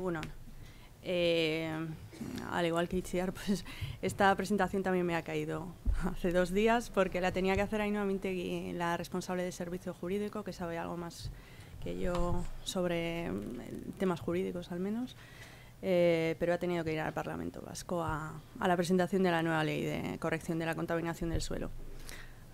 Bueno, eh, eh, al igual que Itziar, pues esta presentación también me ha caído hace dos días porque la tenía que hacer ahí nuevamente la responsable de servicio jurídico, que sabe algo más que yo sobre mm, temas jurídicos al menos, eh, pero ha tenido que ir al Parlamento Vasco a la presentación de la nueva ley de corrección de la contaminación del suelo.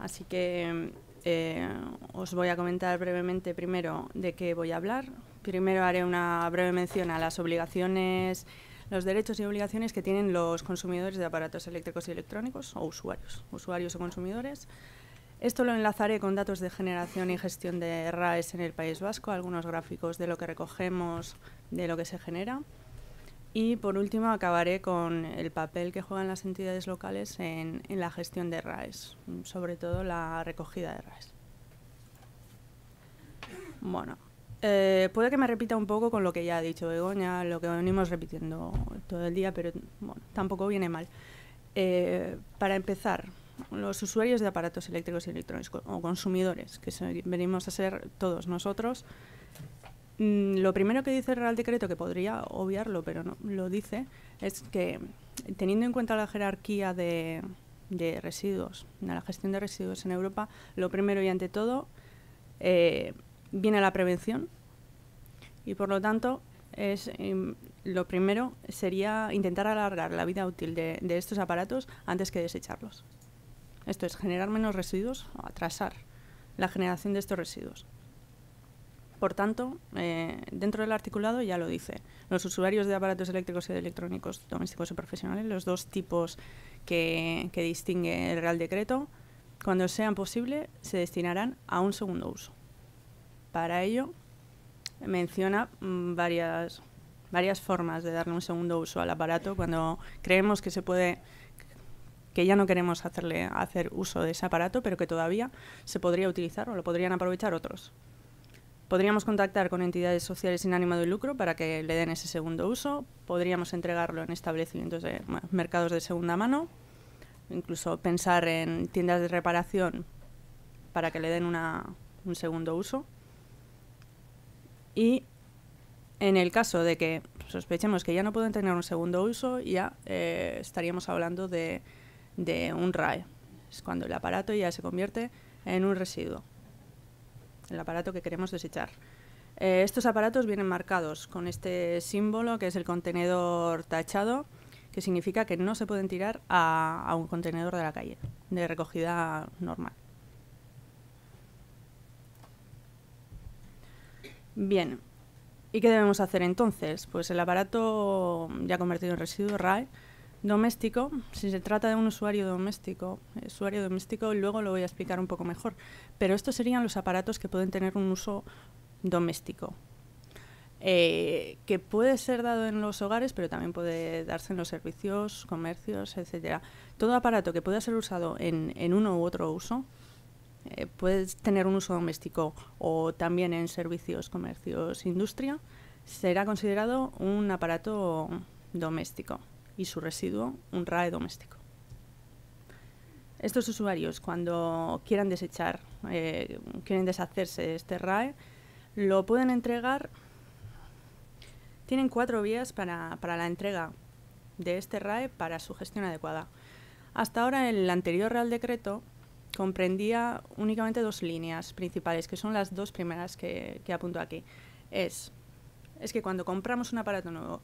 Así que eh, os voy a comentar brevemente primero de qué voy a hablar. Primero haré una breve mención a las obligaciones, los derechos y obligaciones que tienen los consumidores de aparatos eléctricos y electrónicos o usuarios, usuarios o consumidores. Esto lo enlazaré con datos de generación y gestión de RAES en el País Vasco, algunos gráficos de lo que recogemos, de lo que se genera. Y por último acabaré con el papel que juegan las entidades locales en, la gestión de RAES, sobre todo la recogida de RAES. Bueno, eh, puede que me repita un poco con lo que ya ha dicho Begoña, lo que venimos repitiendo todo el día, pero tampoco viene mal. Eh, para empezar, los usuarios de aparatos eléctricos y electrónicos o consumidores, que venimos a ser todos nosotros, Mm, lo primero que dice el Real Decreto, que podría obviarlo, pero no lo dice, es que teniendo en cuenta la jerarquía de, residuos, de la gestión de residuos en Europa, lo primero y ante todo eh, viene la prevención y por lo tanto es em, lo primero sería intentar alargar la vida útil de, estos aparatos antes que desecharlos. Esto es generar menos residuos o atrasar la generación de estos residuos. Por tanto, eh, dentro del articulado ya lo dice, los usuarios de aparatos eléctricos y electrónicos domésticos y profesionales, los dos tipos que, distingue el Real Decreto, cuando sean posible, se destinarán a un segundo uso. Para ello, menciona mm, varias, varias formas de darle un segundo uso al aparato cuando creemos que se puede que ya no queremos hacerle hacer uso de ese aparato, pero que todavía se podría utilizar o lo podrían aprovechar otros. Podríamos contactar con entidades sociales sin ánimo de lucro para que le den ese segundo uso. Podríamos entregarlo en establecimientos de mercados de segunda mano. Incluso pensar en tiendas de reparación para que le den un segundo uso. Y en el caso de que sospechemos que ya no pueden tener un segundo uso, ya eh, estaríamos hablando de, de un RAE. Es cuando el aparato ya se convierte en un residuo el aparato que queremos desechar. Eh, estos aparatos vienen marcados con este símbolo que es el contenedor tachado, que significa que no se pueden tirar a, un contenedor de la calle, de recogida normal. Bien, ¿y qué debemos hacer entonces? Pues el aparato ya convertido en residuo RAE doméstico, si se trata de un usuario doméstico, eh, usuario doméstico luego lo voy a explicar un poco mejor, pero estos serían los aparatos que pueden tener un uso doméstico, eh, que puede ser dado en los hogares, pero también puede darse en los servicios, comercios, etcétera. Todo aparato que pueda ser usado en, en uno u otro uso eh, puede tener un uso doméstico o también en servicios, comercios, industria, será considerado un aparato doméstico y su residuo, un RAE doméstico. Estos usuarios, cuando quieran desechar, eh, quieren deshacerse de este RAE, lo pueden entregar. Tienen cuatro vías para, la entrega de este RAE para su gestión adecuada. Hasta ahora el anterior Real Decreto comprendía únicamente dos líneas principales, que son las dos primeras que, apunto aquí. Es, es que cuando compramos un aparato nuevo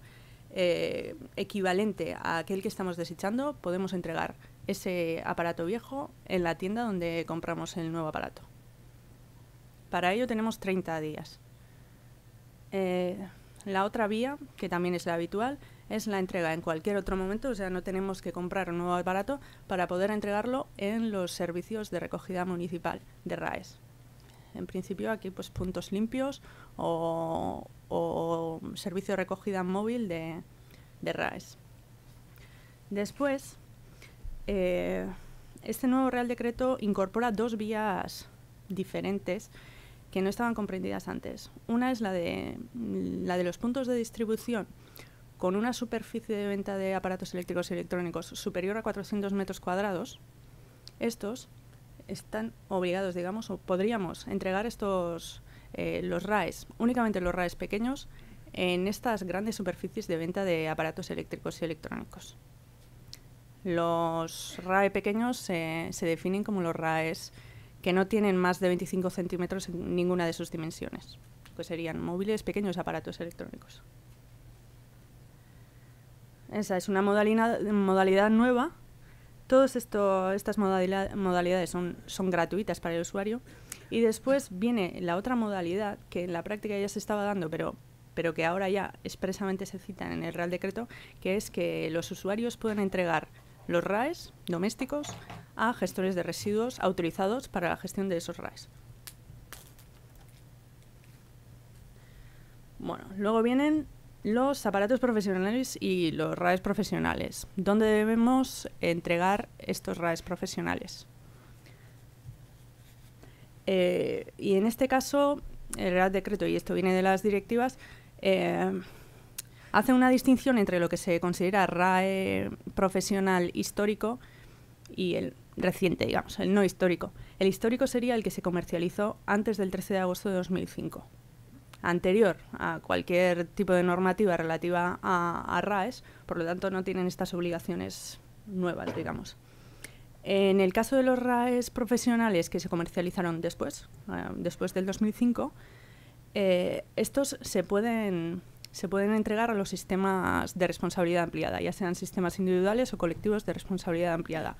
eh, equivalente a aquel que estamos desechando, podemos entregar ese aparato viejo en la tienda donde compramos el nuevo aparato. Para ello tenemos 30 días. Eh, la otra vía, que también es la habitual, es la entrega en cualquier otro momento, o sea, no tenemos que comprar un nuevo aparato para poder entregarlo en los servicios de recogida municipal de RAES. En principio aquí pues puntos limpios o, o servicio de recogida móvil de, de RAES. Después, eh, este nuevo Real Decreto incorpora dos vías diferentes que no estaban comprendidas antes. Una es la de, la de los puntos de distribución con una superficie de venta de aparatos eléctricos y electrónicos superior a 400 metros cuadrados. Estos están obligados, digamos, o podríamos entregar estos eh, los RAEs, únicamente los RAEs pequeños, en estas grandes superficies de venta de aparatos eléctricos y electrónicos. Los RAE pequeños eh, se definen como los RAEs que no tienen más de 25 centímetros en ninguna de sus dimensiones, que serían móviles, pequeños aparatos electrónicos. Esa es una modalidad, nueva. Todas estas modalidades son gratuitas para el usuario y después viene la otra modalidad que en la práctica ya se estaba dando, pero pero que ahora ya expresamente se cita en el Real Decreto, que es que los usuarios pueden entregar los RAES domésticos a gestores de residuos autorizados para la gestión de esos RAES. Bueno, luego vienen los aparatos profesionales y los RAES profesionales. ¿Dónde debemos entregar estos RAES profesionales? Eh, y en este caso, el Real Decreto, y esto viene de las directivas, eh, hace una distinción entre lo que se considera RAE profesional histórico y el reciente, digamos, el no histórico. El histórico sería el que se comercializó antes del 13 de agosto de 2005, anterior a cualquier tipo de normativa relativa a, a RAES, por lo tanto no tienen estas obligaciones nuevas, digamos. En el caso de los RAEs profesionales que se comercializaron después, ah, después del 2005, eh, estos se pueden, se pueden entregar a los sistemas de responsabilidad ampliada, ya sean sistemas individuales o colectivos de responsabilidad ampliada.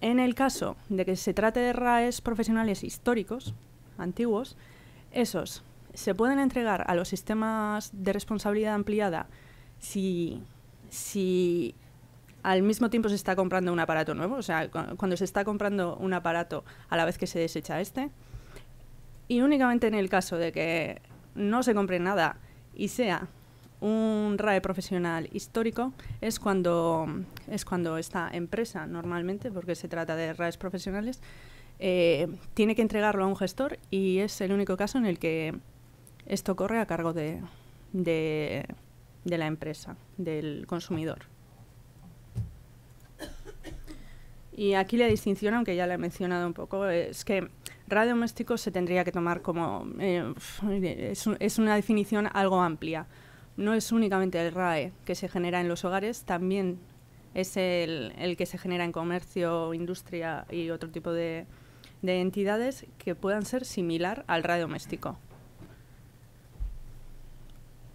En el caso de que se trate de RAEs profesionales históricos, antiguos, esos se pueden entregar a los sistemas de responsabilidad ampliada si, si al mismo tiempo se está comprando un aparato nuevo, o sea, cuando se está comprando un aparato a la vez que se desecha este. Y únicamente en el caso de que no se compre nada y sea un RAE profesional histórico es cuando, es cuando esta empresa, normalmente, porque se trata de RAEs profesionales, eh, tiene que entregarlo a un gestor y es el único caso en el que esto corre a cargo de, de la empresa, del consumidor. Y aquí la distinción, aunque ya la he mencionado un poco, es que radio doméstico se tendría que tomar como... Eh, es, una definición algo amplia. No es únicamente el RAE que se genera en los hogares, también es el, que se genera en comercio, industria y otro tipo de, entidades que puedan ser similar al radio doméstico.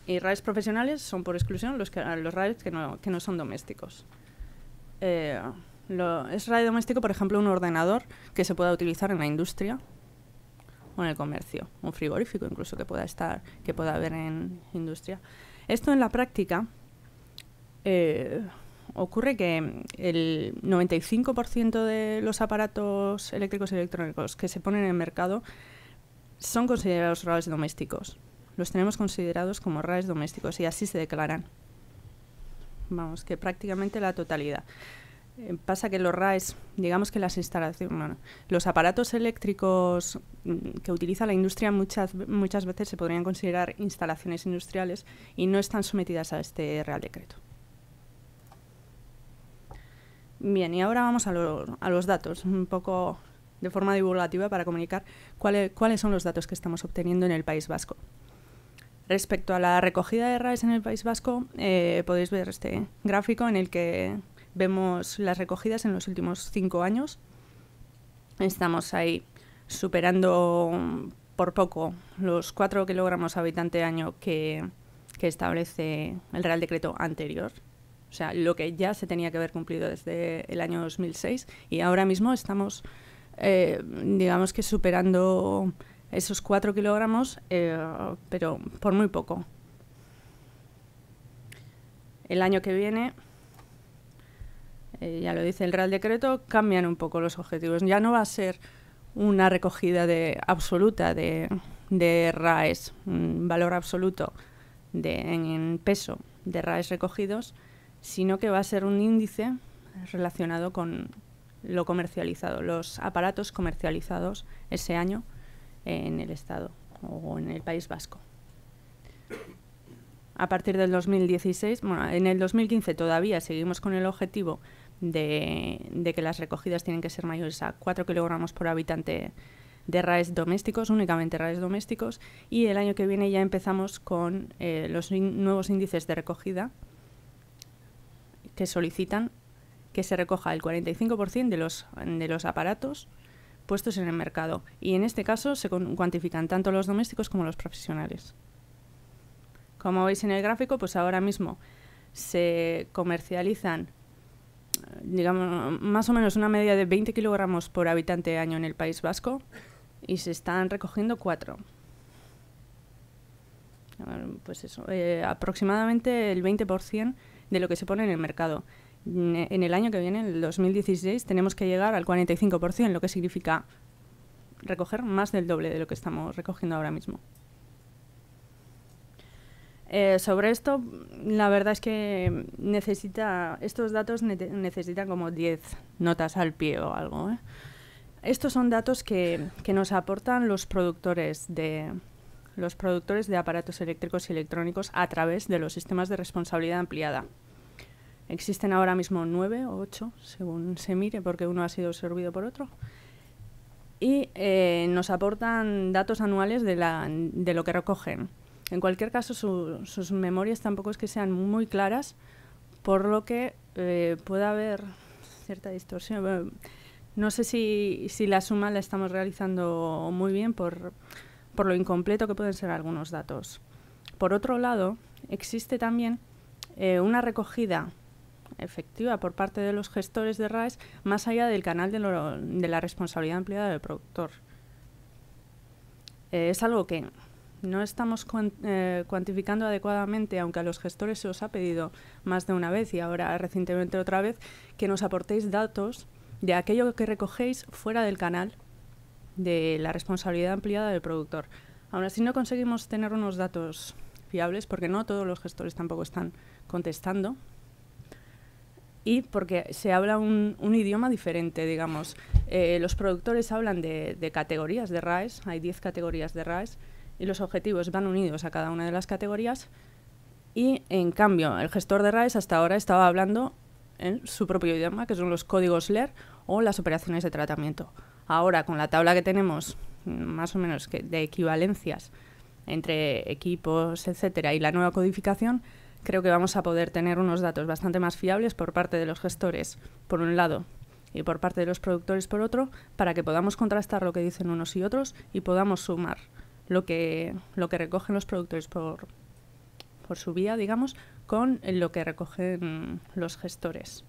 Y RAEs profesionales son por exclusión los, que, los RAEs que no, son domésticos. Eh, lo, es doméstico por ejemplo, un ordenador que se pueda utilizar en la industria o en el comercio, un frigorífico incluso que pueda estar, que pueda haber en industria. Esto en la práctica eh, ocurre que el 95% de los aparatos eléctricos y electrónicos que se ponen en el mercado son considerados rares domésticos. Los tenemos considerados como rares domésticos y así se declaran. Vamos, que prácticamente la totalidad. Eh, pasa que los RAES, digamos que las instalaciones, los aparatos eléctricos mm, que utiliza la industria muchas, muchas veces se podrían considerar instalaciones industriales y no están sometidas a este Real Decreto. Bien, y ahora vamos a, los datos, un poco de forma divulgativa para comunicar cuáles, son los datos que estamos obteniendo en el País Vasco. Respecto a la recogida de RAES en el País Vasco, eh, podéis ver este gráfico en el que vemos las recogidas en los últimos cinco años. Estamos ahí superando mm, por poco los cuatro kilogramos habitante año que, establece el Real Decreto anterior. O sea, lo que ya se tenía que haber cumplido desde el año 2006 y ahora mismo estamos, eh, digamos que superando esos cuatro kilogramos, eh, pero por muy poco. El año que viene eh, ya lo dice el Real Decreto, cambian un poco los objetivos. Ya no va a ser una recogida de, absoluta de, de RAES, un valor absoluto de, en, peso de RAES recogidos, sino que va a ser un índice relacionado con lo comercializado, los aparatos comercializados ese año en el Estado o en el País Vasco. A partir del 2016, bueno, en el 2015 todavía seguimos con el objetivo de, que las recogidas tienen que ser mayores a 4 kilogramos por habitante de RAES domésticos, únicamente RAES domésticos, y el año que viene ya empezamos con eh, los nuevos índices de recogida que solicitan que se recoja el 45% de los, de los aparatos puestos en el mercado. Y en este caso se cuantifican tanto los domésticos como los profesionales. Como veis en el gráfico, pues ahora mismo se comercializan digamos, más o menos una media de 20 kilogramos por habitante año en el País Vasco y se están recogiendo cuatro. Pues eso, eh, aproximadamente el 20% de lo que se pone en el mercado. En el año que viene, en el 2016, tenemos que llegar al 45%, lo que significa recoger más del doble de lo que estamos recogiendo ahora mismo. Eh, sobre esto, la verdad es que necesita, estos datos necesitan como 10 notas al pie o algo. ¿eh? Estos son datos que, nos aportan los productores de los productores de aparatos eléctricos y electrónicos a través de los sistemas de responsabilidad ampliada. Existen ahora mismo nueve o ocho, según se mire, porque uno ha sido absorbido por otro y eh, nos aportan datos anuales de, lo que recogen. En cualquier caso, sus memorias tampoco es que sean muy claras, por lo que eh, puede haber cierta distorsión. no sé si, la suma la estamos realizando muy bien por, por lo incompleto que pueden ser algunos datos. Por otro lado, existe también eh, una recogida efectiva por parte de los gestores de RAES más allá del canal de, la responsabilidad ampliada del productor. Eh, es algo que no estamos eh, cuantificando adecuadamente, aunque a los gestores se os ha pedido más de una vez y ahora recientemente otra vez, que nos aportéis datos de aquello que recogéis fuera del canal de la responsabilidad ampliada del productor. Aún así no conseguimos tener unos datos fiables porque no todos los gestores tampoco están contestando y porque se habla un, idioma diferente, digamos. Eh, los productores hablan de, de categorías de RAES, hay 10 categorías de RAES, y los objetivos van unidos a cada una de las categorías. Y en cambio, el gestor de RAES hasta ahora estaba hablando en su propio idioma, que son los códigos LER o las operaciones de tratamiento. Ahora, con la tabla que tenemos, más o menos de equivalencias entre equipos, etcétera, y la nueva codificación, creo que vamos a poder tener unos datos bastante más fiables por parte de los gestores, por un lado, y por parte de los productores, por otro, para que podamos contrastar lo que dicen unos y otros y podamos sumar lo que, lo que recogen los productores por, su vía, digamos, con lo que recogen los gestores.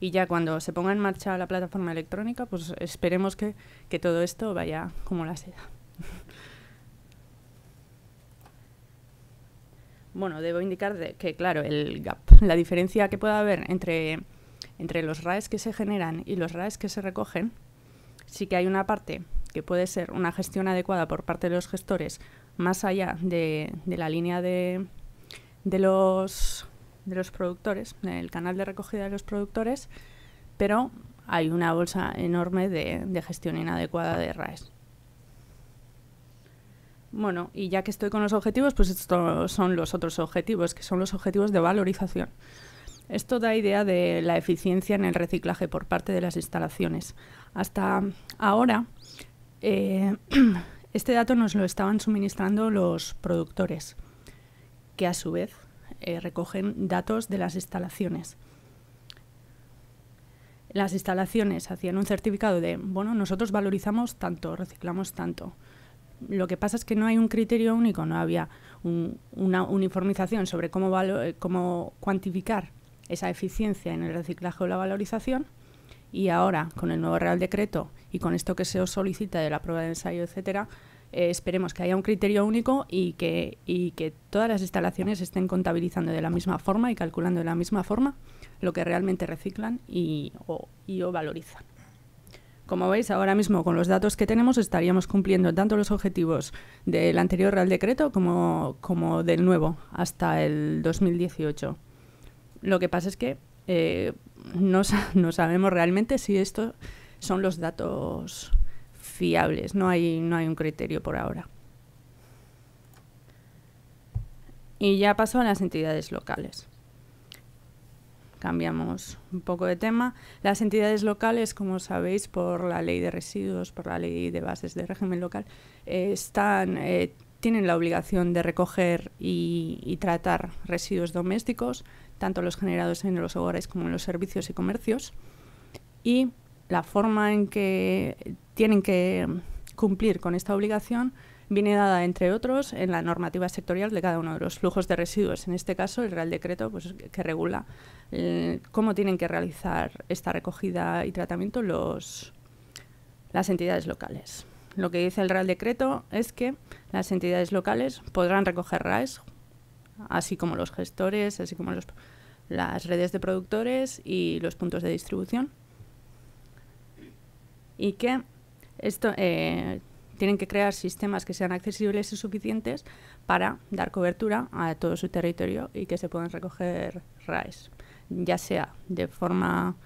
Y ya cuando se ponga en marcha la plataforma electrónica, pues esperemos que, todo esto vaya como la seda. bueno, debo indicar que, claro, el gap, la diferencia que pueda haber entre, entre los RAEs que se generan y los RAEs que se recogen, sí que hay una parte que puede ser una gestión adecuada por parte de los gestores, más allá de, la línea de, los, de los productores, del canal de recogida de los productores, pero hay una bolsa enorme de, de gestión inadecuada de RAES. Bueno, y ya que estoy con los objetivos, pues estos son los otros objetivos, que son los objetivos de valorización. Esto da idea de la eficiencia en el reciclaje por parte de las instalaciones. Hasta ahora eh, este dato nos lo estaban suministrando los productores, que a su vez eh, recogen datos de las instalaciones. Las instalaciones hacían un certificado de, bueno, nosotros valorizamos tanto, reciclamos tanto. Lo que pasa es que no hay un criterio único, no había una uniformización sobre eh, cómo cuantificar esa eficiencia en el reciclaje o la valorización y ahora con el nuevo Real Decreto y con esto que se os solicita de la prueba de ensayo, etcétera, eh, esperemos que haya un criterio único y que, y que todas las instalaciones estén contabilizando de la misma forma y calculando de la misma forma lo que realmente reciclan y o, valorizan. Como veis, ahora mismo con los datos que tenemos estaríamos cumpliendo tanto los objetivos del anterior Real Decreto como, como del nuevo hasta el 2018. Lo que pasa es que eh, no, sabemos realmente si estos son los datos fiables, no hay, un criterio por ahora. Y ya pasó a las entidades locales. Cambiamos un poco de tema. Las entidades locales, como sabéis, por la ley de residuos, por la ley de bases de régimen local, están, eh, tienen la obligación de recoger y tratar residuos domésticos tanto los generados en los hogares como en los servicios y comercios, y la forma en que tienen que cumplir con esta obligación viene dada, entre otros, en la normativa sectorial de cada uno de los flujos de residuos. En este caso, el Real Decreto pues, que regula eh, cómo tienen que realizar esta recogida y tratamiento los, las entidades locales. Lo que dice el Real Decreto es que las entidades locales podrán recoger RAES así como los gestores, así como las redes de productores y los puntos de distribución. Y que esto, eh, tienen que crear sistemas que sean accesibles y suficientes para dar cobertura a todo su territorio y que se puedan recoger RAEs, ya sea de forma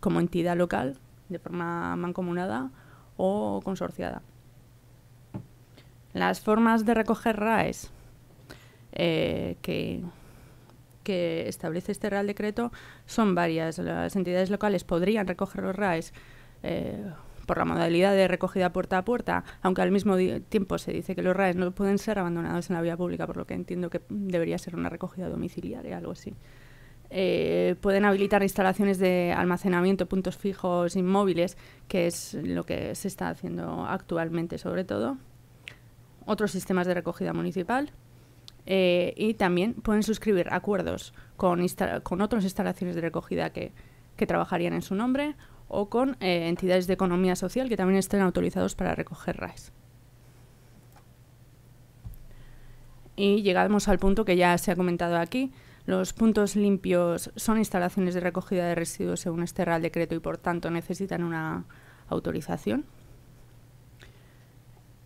como entidad local, de forma mancomunada o consorciada. Las formas de recoger RAEs eh, que, establece este Real Decreto son varias. Las entidades locales podrían recoger los RAES eh, por la modalidad de recogida puerta a puerta, aunque al mismo tiempo se dice que los RAES no pueden ser abandonados en la vía pública, por lo que entiendo que debería ser una recogida domiciliaria, algo así. Eh, pueden habilitar instalaciones de almacenamiento, puntos fijos, inmóviles, que es lo que se está haciendo actualmente sobre todo. Otros sistemas de recogida municipal, eh, y también pueden suscribir acuerdos con, otras instalaciones de recogida que, trabajarían en su nombre o con eh, entidades de economía social que también estén autorizados para recoger RAES. Y llegamos al punto que ya se ha comentado aquí. Los puntos limpios son instalaciones de recogida de residuos según este Real Decreto y por tanto necesitan una autorización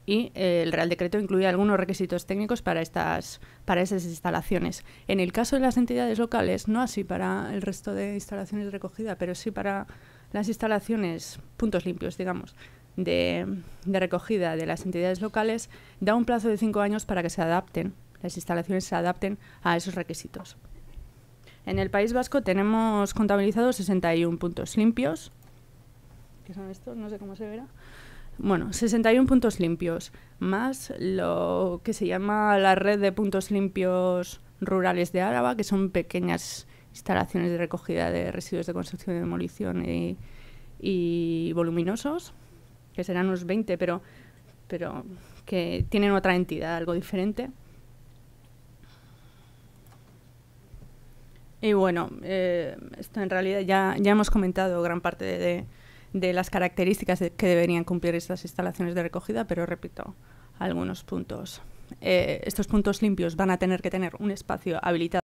y eh, el Real Decreto incluye algunos requisitos técnicos para estas para esas instalaciones. En el caso de las entidades locales, no así para el resto de instalaciones de recogida, pero sí para las instalaciones, puntos limpios, digamos, de, de recogida de las entidades locales, da un plazo de cinco años para que se adapten, las instalaciones se adapten a esos requisitos. En el País Vasco tenemos contabilizados 61 puntos limpios, que son estos, no sé cómo se verá, bueno, 61 puntos limpios, más lo que se llama la red de puntos limpios rurales de Áraba, que son pequeñas instalaciones de recogida de residuos de construcción y demolición y, voluminosos, que serán unos 20, pero, pero que tienen otra entidad, algo diferente. Y bueno, eh, esto en realidad ya, ya hemos comentado gran parte de de las características que deberían cumplir estas instalaciones de recogida, pero repito, algunos puntos. Eh, estos puntos limpios van a tener que tener un espacio habilitado.